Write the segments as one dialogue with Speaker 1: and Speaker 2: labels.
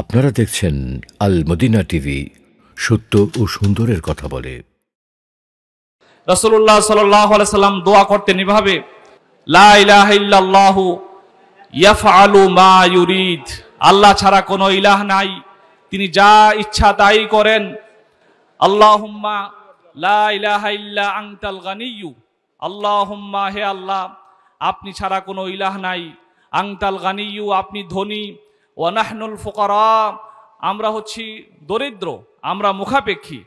Speaker 1: আপনারা দেখছেন আল Medina TV সত্য ও সুন্দরের কথা বলে রসুল্লাহ সাল্লাম দোয়া করতেন এভাবে আল্লাহ ছাড়া কোনো ইলাহ নাই তিনি যা ইচ্ছা তাই করেন আল্লাহুম্মা লা ইলাহা ইল্লা আংতাল গানিয়ু আল্লাহুম্মা হে আল্লাহ আপনি ছাড়া কোনো ইলাহ নাই আংতাল গানিয়ু আপনি ধনী ওয়ানাহনুল ফুকারা আমরা হচ্ছি দরিদ্র আমরা মুখাপেক্ষী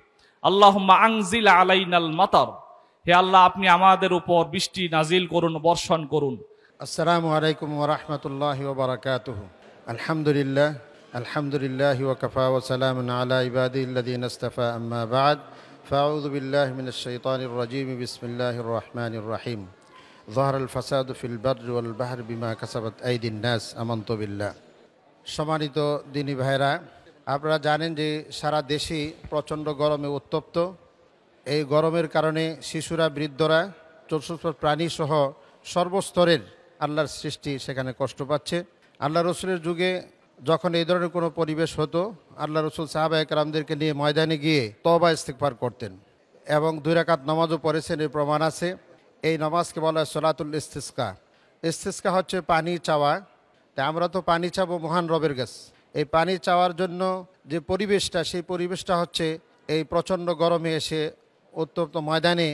Speaker 1: আল্লাহ আংজিল আলাইনাল মাতার হে আল্লাহ আপনি আমাদের উপর বৃষ্টি নাজিল করুন বর্ষণ করুন আসসালামু আলাইকুম ওরহমতুল্লাহ ওবরাকাত আলহামদুলিল্লাহ আলহামদুলিল্লাহ ওকফা ওসালাম আলা ইবাদিল্লাদিন আস্তফা আম্মা বাদ فأعوذ بالله من الشيطان الرجيم بسم ظهر الفساد في البر والبحر بما كسبت أيدي الناس أمنت بالله সমানিত দিনী ভাইরা আপনারা জানেন যে সারা দেশে প্রচণ্ড গরমে উত্তপ্ত এই গরমের কারণে শিশুরা বৃদ্ধরা চতুর্থ প্রাণীসহ সর্বস্তরের আল্লাহর সৃষ্টি সেখানে কষ্ট পাচ্ছে আল্লাহ রসুলের যুগে যখন এই ধরনের কোনো পরিবেশ হতো আল্লাহ রসুল সাহাবা একরামদেরকে নিয়ে ময়দানে গিয়ে তবা ইস্তেকবার করতেন এবং দুই রাকাত নামাজও পড়েছেন এর প্রমাণ আছে এই নামাজকে বলা হয় সলাতুল ইস্তিস্কা ইস্তিস্কা হচ্ছে পানি চাওয়া তাই আমরা তো পানি চাবো মহান রবের গাছ এই পানি চাওয়ার জন্য যে পরিবেশটা সেই পরিবেশটা হচ্ছে এই প্রচণ্ড গরমে এসে অত্যন্ত ময়দানে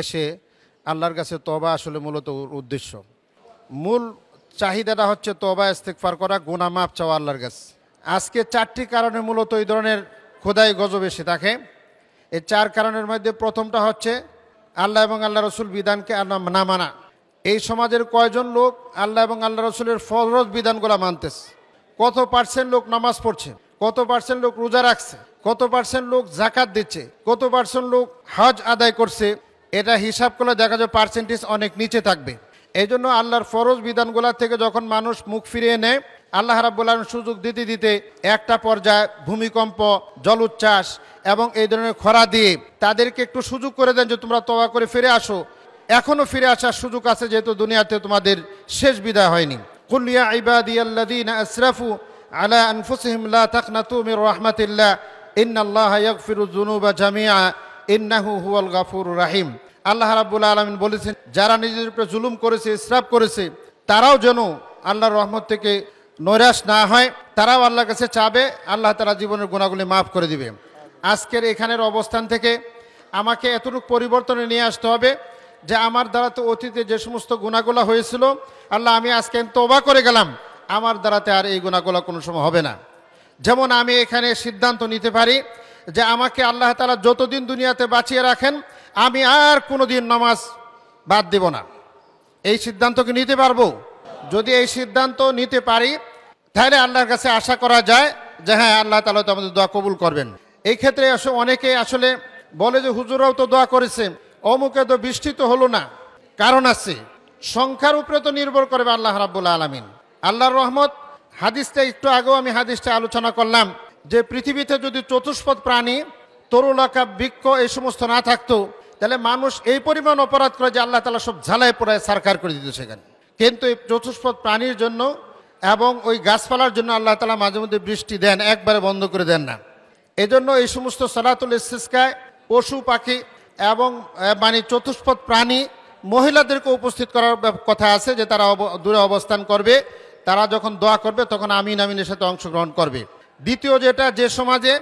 Speaker 1: এসে আল্লাহর কাছে তবা আসলে মূলত উদ্দেশ্য মূল চাহিদাটা হচ্ছে তবা ইস্তেকফার করা মাপ চাওয়া আল্লাহর গাছ আজকে চারটি কারণে মূলত এই ধরনের খোদাই গজব এসে থাকে এই চার কারণের মধ্যে প্রথমটা হচ্ছে আল্লাহ এবং আল্লাহ রসুল বিধানকে না মানা এই সমাজের কয়জন লোক আল্লাহ এবং আল্লাহ রসুলের ফরজ বিধানগুলো মানতেছে কত পার্সেন্ট লোক নামাজ পড়ছে কত পার্সেন্ট লোক রোজা রাখছে কত পার্সেন্ট লোক জাকাত দিচ্ছে কত পার্সেন্ট লোক হজ আদায় করছে এটা হিসাব করলে দেখা যায় পার্সেন্টেজ অনেক নিচে থাকবে এই জন্য আল্লাহর ফরজ বিধানগুলা থেকে যখন মানুষ মুখ ফিরিয়ে নেয় আল্লাহ রাবুল্লাহ সুযোগ দিতে দিতে একটা পর্যায়ে ভূমিকম্প জল উচ্ছ্বাস এবং এই ধরনের খরা দিয়ে তাদেরকে একটু সুযোগ করে দেন যে তোমরা তবা করে ফিরে আসো এখনও ফিরে আসার সুযোগ আছে যেহেতু দুনিয়াতে তোমাদের শেষ বিদায় হয়নি কুলিয়া ইবাদিয়াল্লাদিন আসরাফু আলা আনফুসহিম লা তাকনাতু মির রহমাতিল্লাহ ইন্নাল্লাহ ইয়াগফিরু যুনুবা জামিয়া ইন্নাহু হুয়াল গাফুর রাহিম আল্লাহ রাব্বুল আলামিন বলেছেন যারা নিজের উপরে জুলুম করেছে ইসরাফ করেছে তারাও যেন আল্লাহর রহমত থেকে নৈরাশ না হয় তারাও আল্লাহর কাছে চাবে আল্লাহ তারা জীবনের গুণাগুলি মাফ করে দিবে আজকের এখানের অবস্থান থেকে আমাকে এতটুকু পরিবর্তনে নিয়ে আসতে হবে যে আমার দ্বারা তো অতীতে যে সমস্ত গুণাগুলা হয়েছিল আল্লাহ আমি আজকে তোবা করে গেলাম আমার দ্বারাতে আর এই গুণাগুলা কোনো সময় হবে না যেমন আমি এখানে সিদ্ধান্ত নিতে পারি যে আমাকে আল্লাহ তালা যতদিন দুনিয়াতে বাঁচিয়ে রাখেন আমি আর কোনো দিন নামাজ বাদ দেব না এই সিদ্ধান্ত কি নিতে পারবো যদি এই সিদ্ধান্ত নিতে পারি তাহলে আল্লাহর কাছে আশা করা যায় যে হ্যাঁ আল্লাহ তালা তো আমাদের দোয়া কবুল করবেন এই ক্ষেত্রে অনেকে আসলে বলে যে হুজুরাও তো দোয়া করেছে অমুকে তো তো হলো না কারণ আছে সংখ্যার উপরে তো নির্ভর করবে আল্লাহ রাবুল আলমিন আল্লাহর রহমত হাদিসটা একটু আগেও আমি হাদিসটা আলোচনা করলাম যে পৃথিবীতে যদি চতুষ্পদ প্রাণী তরুলাকা বৃক্ষ এই সমস্ত না থাকতো তাহলে মানুষ এই পরিমাণ অপরাধ করে যে আল্লাহ তালা সব ঝালায় পড়ায় সারকার করে দিত সেখানে কিন্তু এই চতুষ্পদ প্রাণীর জন্য এবং ওই গাছপালার জন্য আল্লাহ তালা মাঝে মধ্যে বৃষ্টি দেন একবারে বন্ধ করে দেন না এজন্য এই সমস্ত সালাতুল ইসকায় পশু পাখি এবং মানে চতুষ্পদ প্রাণী মহিলাদেরকে উপস্থিত করার কথা আছে যে তারা দূরে অবস্থান করবে তারা যখন দোয়া করবে তখন আমিন আমিনের সাথে অংশগ্রহণ করবে দ্বিতীয় যেটা যে সমাজে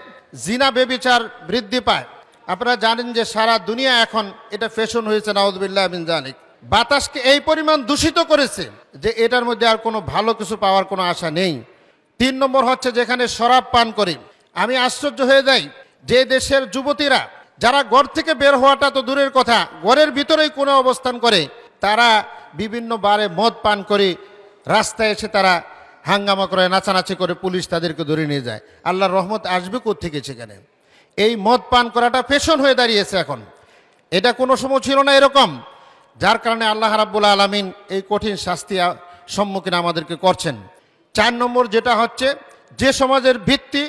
Speaker 1: জিনা বেবিচার বৃদ্ধি পায় আপনারা জানেন যে সারা দুনিয়া এখন এটা ফ্যাশন হয়েছে নাউদ্দুল্লাহ আমিন জানিক বাতাসকে এই পরিমাণ দূষিত করেছে যে এটার মধ্যে আর কোনো ভালো কিছু পাওয়ার কোনো আশা নেই তিন নম্বর হচ্ছে যেখানে শরাব পান করি আমি আশ্চর্য হয়ে যাই যে দেশের যুবতীরা যারা গড় থেকে বের হওয়াটা তো দূরের কথা গড়ের ভিতরেই কোনো অবস্থান করে তারা বিভিন্ন বারে মদ পান করে রাস্তায় এসে তারা হাঙ্গামা করে নাচানাচি করে পুলিশ তাদেরকে ধরে নিয়ে যায় আল্লাহর রহমত আসবে কোথেকে সেখানে এই মদ পান করাটা ফেশন হয়ে দাঁড়িয়েছে এখন এটা কোনো সময় ছিল না এরকম যার কারণে আল্লাহ রাব্বুল আলমিন এই কঠিন শাস্তি সম্মুখীন আমাদেরকে করছেন চার নম্বর যেটা হচ্ছে যে সমাজের ভিত্তি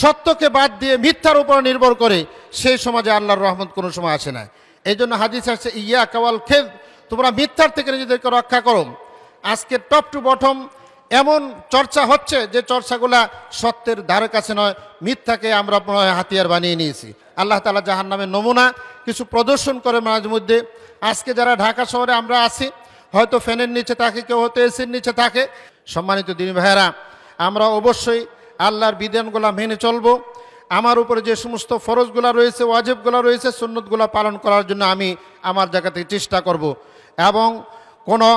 Speaker 1: সত্যকে বাদ দিয়ে মিথ্যার উপর নির্ভর করে সেই সমাজে আল্লাহর রহমত কোনো সময় আসে না এই জন্য হাদিস আসছে ইয়া কাওয়াল খেদ তোমরা মিথ্যার থেকে নিজেদেরকে রক্ষা করো আজকে টপ টু বটম এমন চর্চা হচ্ছে যে চর্চাগুলা সত্যের ধারে কাছে নয় মিথ্যাকে আমরা হাতিয়ার বানিয়ে নিয়েছি আল্লাহ তালা জাহান নামের নমুনা কিছু প্রদর্শন করে মাঝে মধ্যে আজকে যারা ঢাকা শহরে আমরা আছি হয়তো ফ্যানের নিচে থাকে কেউ হয়তো এসির নিচে থাকে সম্মানিত দিনী ভাইয়েরা আমরা অবশ্যই আল্লাহর বিধানগুলা মেনে চলব আমার উপরে যে সমস্ত ফরজগুলা রয়েছে ওয়াজেবগুলা রয়েছে সুন্নতগুলা পালন করার জন্য আমি আমার জায়গাতে চেষ্টা করব। এবং কোনো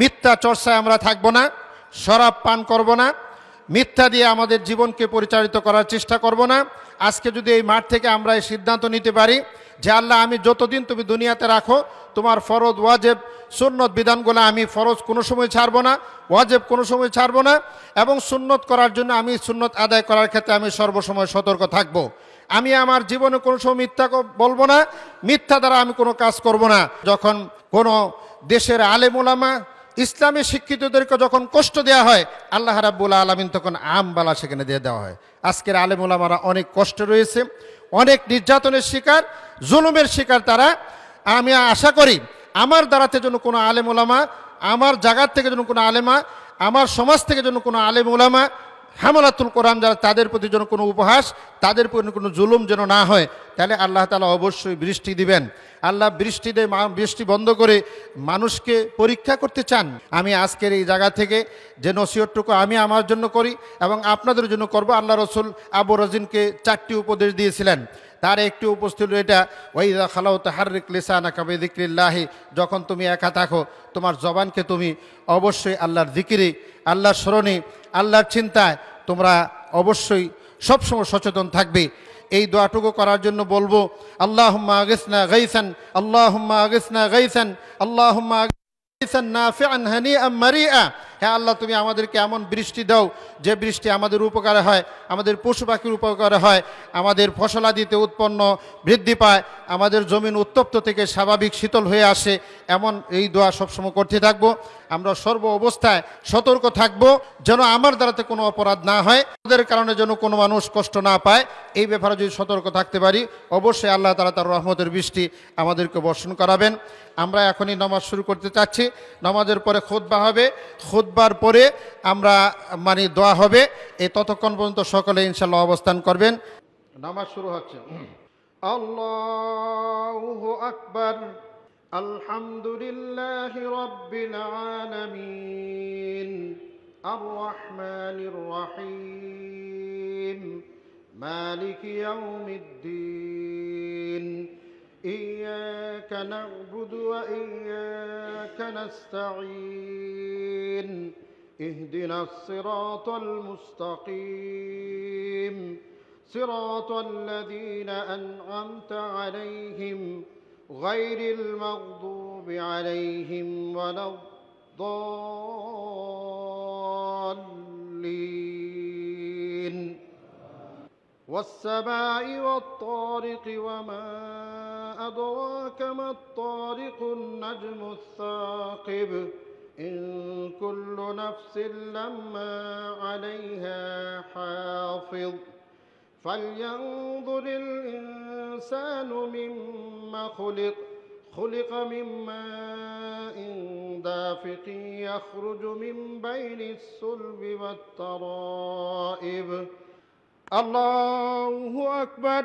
Speaker 1: মিথ্যা চর্চায় আমরা থাকবো না শরাব পান করব না মিথ্যা দিয়ে আমাদের জীবনকে পরিচালিত করার চেষ্টা করব না আজকে যদি এই মাঠ থেকে আমরা এই সিদ্ধান্ত নিতে পারি যে আল্লাহ আমি যতদিন তুমি দুনিয়াতে রাখো তোমার ফরজ ওয়াজেব সুন্নত বিধানগুলো আমি ফরজ কোনো সময় ছাড়বো না ওয়াজেব কোনো সময় ছাড়বো না এবং সুন্নত করার জন্য আমি সুন্নত আদায় করার ক্ষেত্রে আমি সর্বসময় সতর্ক থাকব। আমি আমার জীবনে কোনো সময় মিথ্যা বলবো না মিথ্যা দ্বারা আমি কোনো কাজ করব না যখন কোনো দেশের আলেমুলামা ইসলামে শিক্ষিতদেরকে যখন কষ্ট দেওয়া হয় আল্লাহ রাব্বুল আলমিন তখন আমবালা সেখানে দিয়ে দেওয়া হয় আজকের আলেমুলামারা অনেক কষ্ট রয়েছে অনেক নির্যাতনের শিকার জুলুমের শিকার তারা আমি আশা করি আমার দ্বারাতে যেন কোনো আলেম ওলামা আমার জায়গার থেকে যেন কোনো আলেমা আমার সমাজ থেকে যেন কোনো আলেম ওলামা হামলাতুল কোরআন যারা তাদের প্রতি যেন কোনো উপহাস তাদের প্রতি কোনো জুলুম যেন না হয় তাহলে আল্লাহ তালা অবশ্যই বৃষ্টি দিবেন আল্লাহ বৃষ্টি দিয়ে বৃষ্টি বন্ধ করে মানুষকে পরীক্ষা করতে চান আমি আজকের এই জায়গা থেকে যে নসিহতটুকু আমি আমার জন্য করি এবং আপনাদের জন্য করব আল্লাহ রসুল আবু রাজিনকে চারটি উপদেশ দিয়েছিলেন তার একটি উপস্থিত এটা ওই খালাউ তাহারিক লিসানা কবি দিক্রিল্লাহি যখন তুমি একা থাকো তোমার জবানকে তুমি অবশ্যই আল্লাহর দিকিরি আল্লাহর স্মরণে আল্লাহর চিন্তায় তোমরা অবশ্যই সবসময় সচেতন থাকবে এই দোয়াটুকু করার জন্য বলবো আল্লাহ আগেসনা গাইসান আল্লাহ আগেসনা গাইসান আল্লাহ আগেসান না ফে আনহানি মারিয়া হ্যাঁ আল্লাহ তুমি আমাদেরকে এমন বৃষ্টি দাও যে বৃষ্টি আমাদের উপকারে হয় আমাদের পশু পাখির উপকারে হয় আমাদের ফসলাদিতে উৎপন্ন বৃদ্ধি পায় আমাদের জমিন উত্তপ্ত থেকে স্বাভাবিক শীতল হয়ে আসে এমন এই দোয়া সবসময় করতে থাকবো আমরা সর্ব অবস্থায় সতর্ক থাকব যেন আমার দ্বারাতে কোনো অপরাধ না হয় ওদের কারণে যেন কোনো মানুষ কষ্ট না পায় এই ব্যাপারে যদি সতর্ক থাকতে পারি অবশ্যই আল্লাহ তালা তার রহমতের বৃষ্টি আমাদেরকে বর্ষণ করাবেন আমরা এখনই নমাজ শুরু করতে চাচ্ছি নামাজের পরে খোদবা হবে খোদ খুদ্বার পরে আমরা মানে দোয়া হবে এই ততক্ষণ পর্যন্ত সকলে ইনশাল্লাহ অবস্থান করবেন নামাজ শুরু হচ্ছে আল্লাহ আকবর আলহামদুলিল্লাহ রব্বিল আলামিন আর রহমানির রহিম মালিক ইয়াউমিদ্দিন إياك نعبد وإياك نستعين اهدنا الصراط المستقيم صراط الذين أنعمت عليهم غير المغضوب عليهم ولا الضالين والسماء والطارق وما أدراك ما الطارق النجم الثاقب إن كل نفس لما عليها حافظ فلينظر الإنسان مما خلق خلق من ماء دافق يخرج من بين الصلب والترائب الله أكبر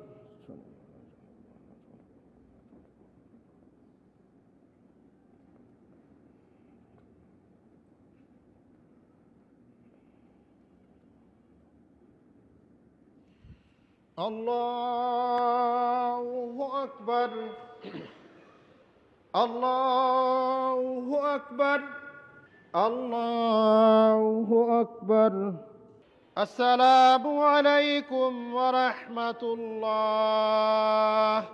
Speaker 1: الله أكبر الله أكبر الله أكبر السلام عليكم ورحمة الله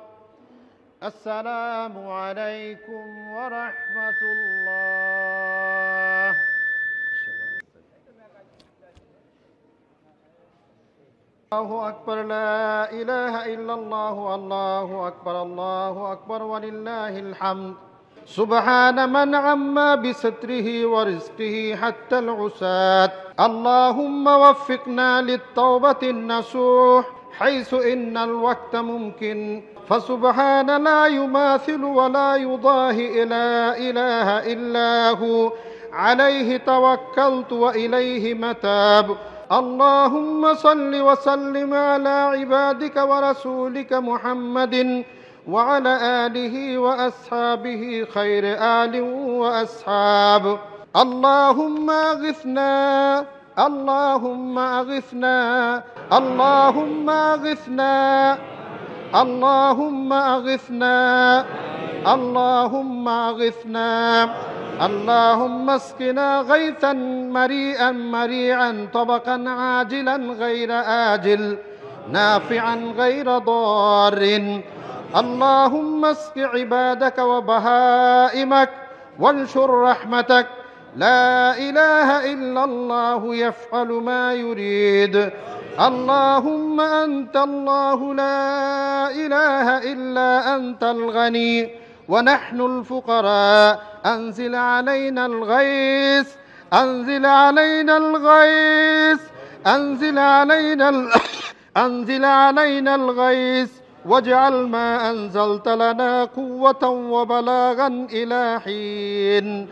Speaker 1: السلام عليكم ورحمة الله الله أكبر لا إله إلا الله الله أكبر الله أكبر ولله الحمد سبحان من عما بستره ورزقه حتى العساة اللهم وفقنا للتوبة النسوح حيث إن الوقت ممكن فسبحان لا يماثل ولا يضاهي لا إله إلا هو عليه توكلت وإليه متاب اللهم صل وسلم على عبادك ورسولك محمد وعلى آله وأصحابه خير آل وأصحاب اللهم أغثنا اللهم أغثنا اللهم أغثنا اللهم أغثنا اللهم أغثنا, اللهم أغثنا اللهم اسقنا غيثا مريئا مريعا طبقا عاجلا غير آجل نافعا غير ضار اللهم اسق عبادك وبهائمك وانشر رحمتك لا إله إلا الله يفعل ما يريد اللهم أنت الله لا إله إلا أنت الغني ونحن الفقراء أنزل علينا الغيث أنزل علينا الغيث أنزل علينا ال... أنزل علينا الغيث واجعل ما أنزلت لنا قوة وبلاغا إلى حين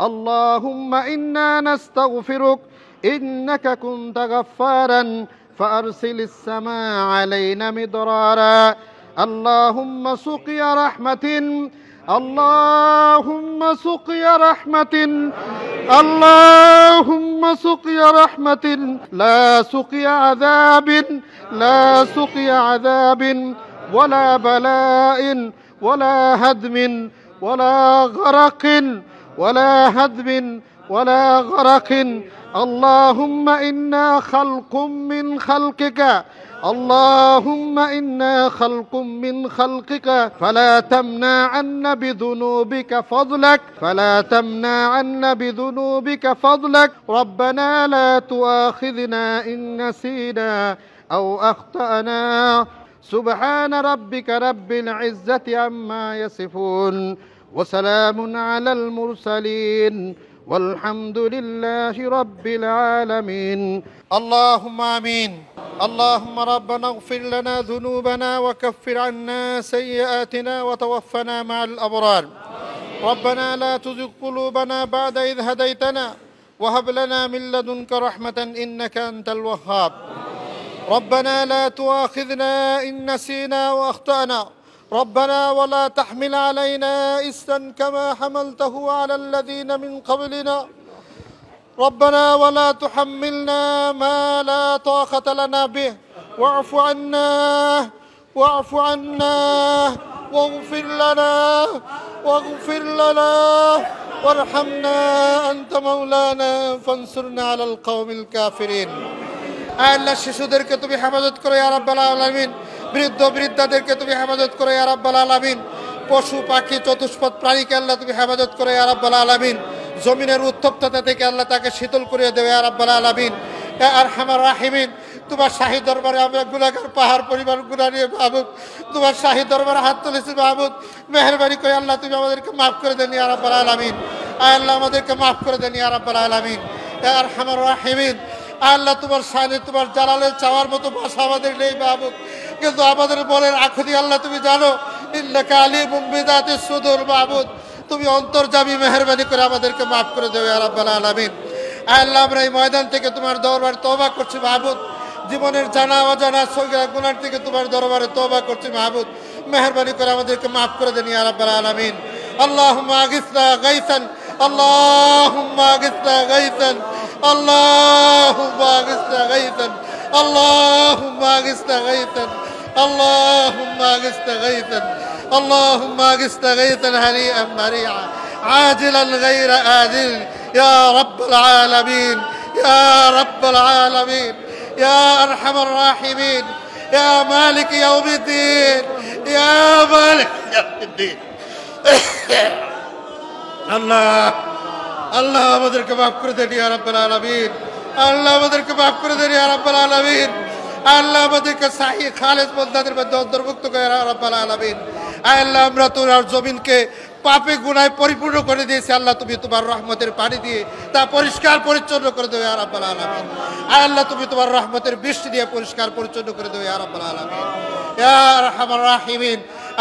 Speaker 1: اللهم إنا نستغفرك إنك كنت غفارا فأرسل السماء علينا مدرارا اللهم سقيا رحمة اللهم سقيا رحمة اللهم سقيا رحمة لا سقيا عذاب لا سقيا عذاب ولا بلاء ولا هدم ولا غرق ولا هدم ولا غرق اللهم إنا خلق من خلقك اللهم إنا خلق من خلقك فلا تمنع عنا بذنوبك فضلك فلا تمنع عنا بذنوبك فضلك ربنا لا تؤاخذنا إن نسينا أو أخطأنا سبحان ربك رب العزة عما يصفون وسلام على المرسلين والحمد لله رب العالمين اللهم امين اللهم ربنا اغفر لنا ذنوبنا وكفر عنا سيئاتنا وتوفنا مع الابرار ربنا لا تزغ قلوبنا بعد اذ هديتنا وهب لنا من لدنك رحمه انك انت الوهاب ربنا لا تؤاخذنا ان نسينا واخطانا ربنا ولا تحمل علينا إسرا كما حملته على الذين من قبلنا ربنا ولا تحملنا ما لا طاقة لنا به واعف عنا واعف عنا واغفر لنا واغفر لنا وارحمنا أنت مولانا فانصرنا على القوم الكافرين আল্লাহ الشيشو তুমি হেফাজত يا رب العالمين বৃদ্ধ বৃদ্ধাদেরকে তুমি হেফাজত করো ইয়ারাব্বাল আলামিন পশু পাখি চতুষ্পদ প্রাণীকে আল্লাহ তুমি হেফাজত করো ইয়ারাব্বাল আলামিন জমিনের উত্তপ্ততা থেকে আল্লাহ তাকে শীতল করিয়ে দেবে ইয়ারাব্বাল আলামিন আর হামার রাহিমিন তোমার শাহী দরবারে আমরা গুলাগার পাহাড় পরিবার গুলা নিয়ে মাহবুদ তোমার শাহী দরবারে হাত তুলেছি মাহবুদ মেহরবানি করে আল্লাহ তুমি আমাদেরকে মাফ করে দেন ইয়ারাব্বাল আলামিন আল্লাহ আমাদেরকে মাফ করে দেন ইয়ারাব্বাল আলামিন আর হামার রাহিমিন আল্লাহ তোমার সাইনে তোমার জালালে চাওয়ার মতো বাসা আমাদের নেই মাহবুব কিন্তু আমাদের বলেন আখুদি আল্লাহ তুমি জানো ইল্লাকা আলী মুম্বিদাতে সুদুর তুমি অন্তর্জামী মেহরবানি করে আমাদেরকে মাফ করে দেবে আল্লাহ আলমিন আল্লাহ আমরা এই ময়দান থেকে তোমার দরবার তবা করছি মাহবুদ জীবনের জানা অজানা সৌগা গুনার থেকে তোমার দরবারে তবা করছি মাহবুদ মেহরবানি করে আমাদেরকে মাফ করে দেন ইয়া রাব্বাল আলামিন আল্লাহ আগিসনা গাইসান اللهم اغثنا غيثا اللهم اغثنا غيثا اللهم اغثنا غيثا اللهم اغثنا غيثا هنيئا مريعا عاجلا غير آجل يا رب العالمين يا رب العالمين يا أرحم الراحمين يا مالك يوم الدين يا مالك يوم الدين الله আল্লাহ আমাদেরকে মাফ করে দেন ইয়া রাব্বাল আলামিন আল্লাহ আমাদেরকে মাফ করে দেন ইয়া আলামিন আল্লাহ আমাদেরকে সাহি খালেদ বন্দাদের মধ্যে অন্তর্ভুক্ত করে রাব্বাল আলামিন আল্লাহ আমরা আর জমিনকে পাপে গুনায় পরিপূর্ণ করে দিয়েছে আল্লাহ তুমি তোমার রহমতের পানি দিয়ে তা পরিষ্কার পরিচ্ছন্ন করে দেবে আর আব্বাল আলমিন আল্লাহ তুমি তোমার রহমতের বৃষ্টি দিয়ে পরিষ্কার পরিচ্ছন্ন করে দেবে আর আব্বাল আলমিন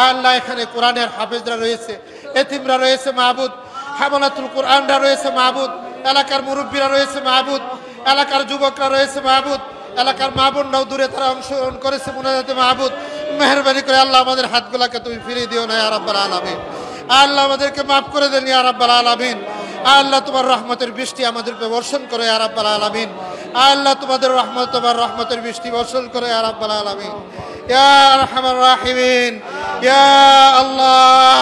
Speaker 1: আল্লাহ এখানে কোরআনের হাফেজরা রয়েছে এতিমরা রয়েছে মাহবুদ হামলাতুল কোরআনরা রয়েছে মাহবুদ এলাকার মুরব্বীরা রয়েছে মাহবুদ এলাকার যুবকরা রয়েছে মাহবুদ এলাকার মাহবুদ নাও দূরে তারা অংশগ্রহণ করেছে মোনাজাতে মাহবুদ মেহরবানি করে আল্লাহ আমাদের হাতগুলাকে তুমি ফিরিয়ে দিও না আরাব্বাল আলামিন আল্লাহ আমাদেরকে মাফ করে দেন আরাব্বাল আলামিন আল্লাহ তোমার রহমতের বৃষ্টি আমাদের উপরে বর্ষণ করে আরাব্বাল আলামিন আল্লাহ তোমাদের রহমত তোমার রহমতের বৃষ্টি বর্ষণ করে আরাব্বাল আলামিন ইয়া রাহমান রাহিমিন ইয়া আল্লাহ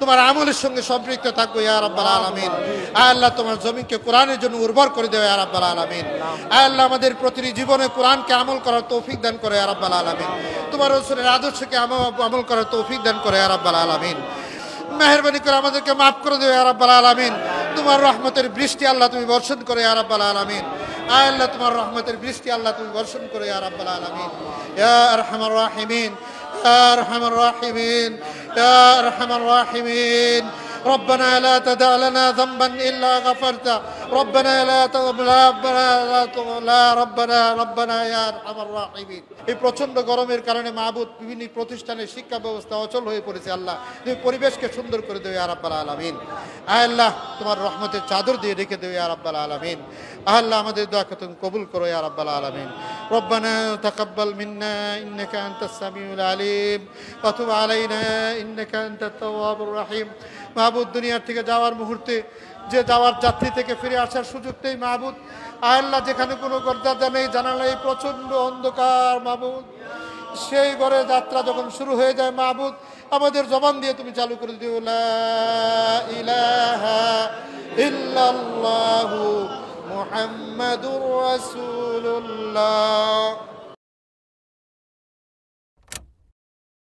Speaker 1: তোমার আমলের সঙ্গে সম্পৃক্ত থাকবো ইয়া রব্বাল আলমিন আল্লাহ তোমার জমিনকে কোরআনের জন্য উর্বর করে দেবে ইয়া রব্বাল আলমিন আল্লাহ আমাদের প্রতিটি জীবনে কোরআনকে আমল করার তৌফিক দান করে ইয়া রব্বাল আলমিন তোমার রসুলের আদর্শকে আমল করার তৌফিক দান করে ইয়া রব্বাল আলমিন মেহরবানি করে আমাদেরকে মাফ করে দেবে আরাব্বাল আলমিন তোমার রহমতের বৃষ্টি আল্লাহ তুমি বর্ষণ করে আরাব্বাল আলমিন আল্লাহ তোমার রহমতের বৃষ্টি আল্লাহ তুমি বর্ষণ করে আরাব্বাল আলমিন ইয়ার হামার রাহিমিন ইয়ার হামার রাহিমিন يا أرحم الراحمين ربنا لا تدع لنا ذنبا إلا غفرته ربنا لا ربنا لا ربنا ربنا يا ارحم الراحمين এই প্রচন্ড গরমের কারণে মাহবুদ বিভিন্ন প্রতিষ্ঠানের শিক্ষা ব্যবস্থা অচল হয়ে পড়েছে আল্লাহ তুমি পরিবেশকে সুন্দর করে দেবে আর আব্বাল আলমিন আল্লাহ তোমার রহমতের চাদর দিয়ে রেখে দেবে আর আব্বাল আলমিন আল্লাহ আমাদের দোয়াকে তুমি কবুল করো আর আব্বাল আলমিন ربنا تقبل منا انك انت السميع العليم وتب علينا انك انت التواب الرحيم মাহবুদ দুনিয়ার থেকে যাওয়ার মুহূর্তে যে যাওয়ার যাত্রী থেকে ফিরে আসার সুযোগ নেই মাহবুদ আয়াল্লাহ যেখানে কোনো গরদাদা নেই জানালা এই প্রচণ্ড অন্ধকার মাহবুদ সেই ঘরে যাত্রা যখন শুরু হয়ে যায় মাহবুদ আমাদের জবান দিয়ে তুমি চালু করে দিও ইহু মোহাম্মদুর রসুল্লাহ